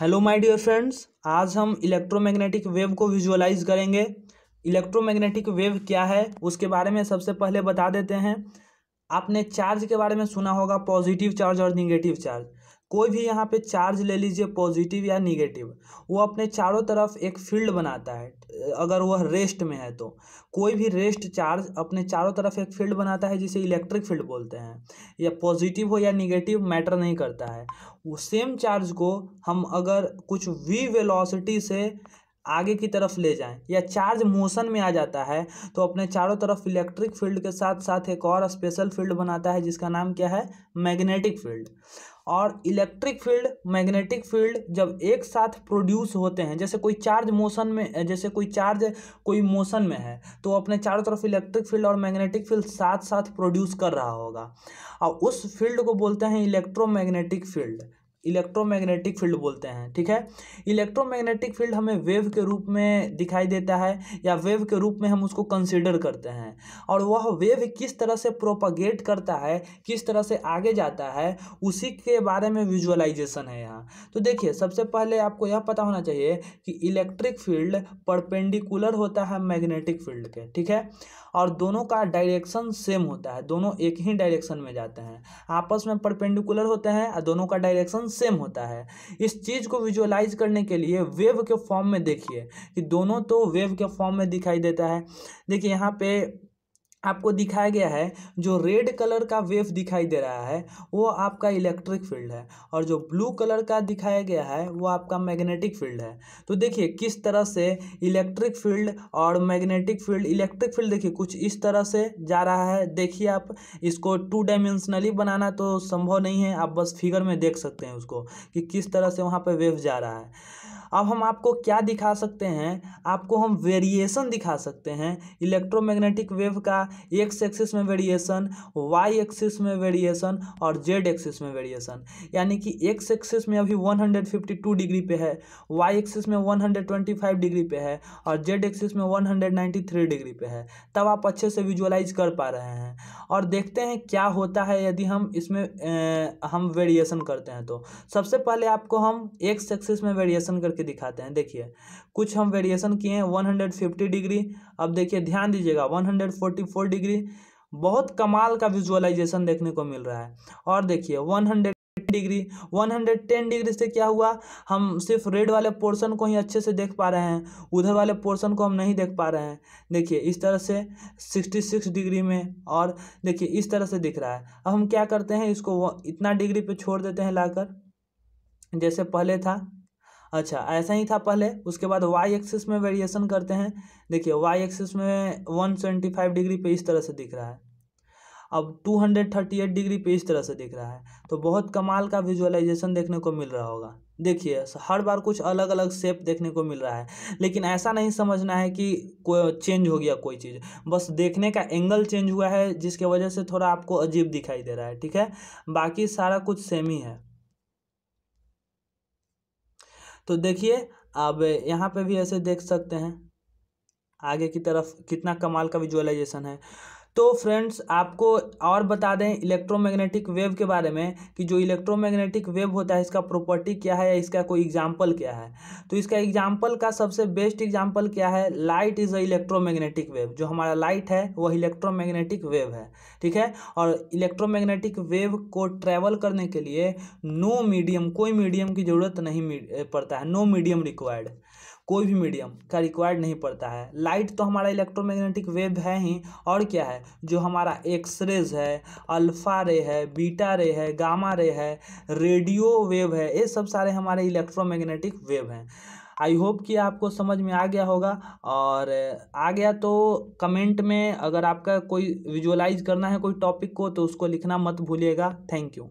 hello my dear friends आज हम electromagnetic wave को विजुअलाइज करेंगे इलेक्ट्रोमैग्नेटिक वेव क्या है उसके बारे में सबसे पहले बता देते हैं आपने चार्ज के बारे में सुना होगा पॉजिटिव चार्ज और निगेटिव चार्ज कोई भी यहाँ पे चार्ज ले लीजिए पॉजिटिव या निगेटिव वो अपने चारों तरफ एक फील्ड बनाता है अगर वह रेस्ट में है तो कोई भी रेस्ट चार्ज अपने चारों तरफ एक फील्ड बनाता है जिसे इलेक्ट्रिक फील्ड बोलते हैं या पॉजिटिव हो या निगेटिव मैटर नहीं करता है वो सेम चार्ज को हम अगर कुछ वी वेलोसिटी से आगे की तरफ ले जाएं या चार्ज मोशन में आ जाता है तो अपने चारों तरफ इलेक्ट्रिक फील्ड के साथ साथ एक और स्पेशल फील्ड बनाता है जिसका नाम क्या है मैग्नेटिक फील्ड और इलेक्ट्रिक फील्ड मैग्नेटिक फील्ड जब एक साथ प्रोड्यूस होते हैं जैसे कोई चार्ज मोशन में जैसे कोई चार्ज कोई मोशन में है तो अपने चारों तरफ इलेक्ट्रिक फील्ड और मैग्नेटिक फील्ड साथ साथ प्रोड्यूस कर रहा होगा और उस फील्ड को बोलते हैं इलेक्ट्रोमैग्नेटिक फील्ड इलेक्ट्रोमैग्नेटिक फील्ड बोलते हैं ठीक है इलेक्ट्रोमैग्नेटिक फील्ड हमें वेव के रूप में दिखाई देता है या वेव के रूप में हम उसको कंसिडर करते हैं और वह वेव किस तरह से प्रोपागेट करता है किस तरह से आगे जाता है उसी के बारे में विजुअलाइजेशन है यहाँ तो देखिए सबसे पहले आपको यह पता होना चाहिए कि इलेक्ट्रिक फील्ड परपेंडिकुलर होता है मैग्नेटिक फील्ड के ठीक है और दोनों का डायरेक्शन सेम होता है दोनों एक ही डायरेक्शन में जाते हैं आपस में परपेंडिकुलर होते हैं और दोनों का डायरेक्शन सेम होता है इस चीज़ को विजुअलाइज करने के लिए वेव के फॉर्म में देखिए कि दोनों तो वेव के फॉर्म में दिखाई देता है देखिए यहाँ पे आपको दिखाया गया है जो रेड कलर का वेव दिखाई दे रहा है वो आपका इलेक्ट्रिक फील्ड है और जो ब्लू कलर का दिखाया गया है वो आपका मैग्नेटिक फील्ड है तो देखिए किस तरह से इलेक्ट्रिक फील्ड और मैग्नेटिक फील्ड इलेक्ट्रिक फील्ड देखिए कुछ इस तरह से जा रहा है देखिए आप इसको टू डायमेंशनली बनाना तो संभव नहीं है आप बस फिगर में देख सकते हैं उसको कि किस तरह से वहाँ पर वेव जा रहा है अब हम आपको क्या दिखा सकते हैं आपको हम वेरिएशन दिखा सकते हैं इलेक्ट्रोमैग्नेटिक वेव का एक्स एक्सिस में वेरिएशन वाई एक्सिस में वेरिएशन और जेड एक्सिस में वेरिएशन यानी कि एक्स एक्सिस में अभी 152 डिग्री पे है वाई एक्सिस में 125 डिग्री पे है और जेड एक्सिस में 193 डिग्री पे है तब आप अच्छे से विजुअलाइज कर पा रहे हैं और देखते हैं क्या होता है यदि हम इसमें ए, हम वेरिएशन करते हैं तो सबसे पहले आपको हम एक्स एक्सिस में वेरिएशन करके दिखाते हैं देखिए कुछ हम वेरिएशन किए हैं 150 डिग्री अब देखिए ध्यान दीजिएगा 144 फोर डिग्री बहुत कमाल का विजुअलाइजेशन देखने को मिल रहा है और देखिए one hundred degree ten degree से क्या हुआ हम सिर्फ रेड वाले पोर्शन को ही अच्छे से देख पा रहे हैं उधर वाले पोर्शन को हम नहीं देख पा रहे हैं देखिए इस तरह से सिक्सटी सिक्स डिग्री में और देखिए इस तरह से दिख रहा है अब हम क्या करते हैं इसको इतना डिग्री पर छोड़ देते हैं लाकर जैसे पहले था अच्छा ऐसा ही था पहले उसके बाद वाई एक्सिस में वेरिएशन करते हैं देखिए वाई एक्सिस में वन सेवेंटी फाइव डिग्री पे इस तरह से दिख रहा है अब two hundred thirty eight degree पे इस तरह से दिख रहा है तो बहुत कमाल का विजुअलाइजेशन देखने को मिल रहा होगा देखिए हर बार कुछ अलग अलग शेप देखने को मिल रहा है लेकिन ऐसा नहीं समझना है कि कोई चेंज हो गया कोई चीज़ बस देखने का एंगल चेंज हुआ है जिसके वजह से थोड़ा आपको अजीब दिखाई दे रहा है ठीक है बाकी सारा कुछ सेम ही है तो देखिए अब यहाँ पे भी ऐसे देख सकते हैं आगे की तरफ कितना कमाल का विजुअलाइजेशन है तो फ्रेंड्स आपको और बता दें इलेक्ट्रोमैग्नेटिक वेव के बारे में कि जो इलेक्ट्रोमैग्नेटिक वेव होता है इसका प्रॉपर्टी क्या है या इसका कोई एग्जाम्पल क्या है तो इसका एग्जाम्पल का सबसे बेस्ट एग्जाम्पल क्या है light is a electromagnetic wave जो हमारा लाइट है वह इलेक्ट्रोमैग्नेटिक वेव है ठीक है और इलेक्ट्रोमैग्नेटिक वेव को ट्रैवल करने के लिए नो मीडियम कोई मीडियम की ज़रूरत नहीं पड़ता है नो मीडियम रिक्वायर्ड कोई भी मीडियम का रिक्वायर्ड नहीं पड़ता है लाइट तो हमारा इलेक्ट्रोमैग्नेटिक वेव है ही और क्या है जो हमारा एक्सरेज है अल्फ़ा रे है बीटा रे है गामा रे है रेडियो वेव है ये सब सारे हमारे इलेक्ट्रोमैग्नेटिक वेव हैं आई होप कि आपको समझ में आ गया होगा और आ गया तो कमेंट में अगर आपका कोई विजुअलाइज करना है कोई टॉपिक को तो उसको लिखना मत भूलिएगा थैंक यू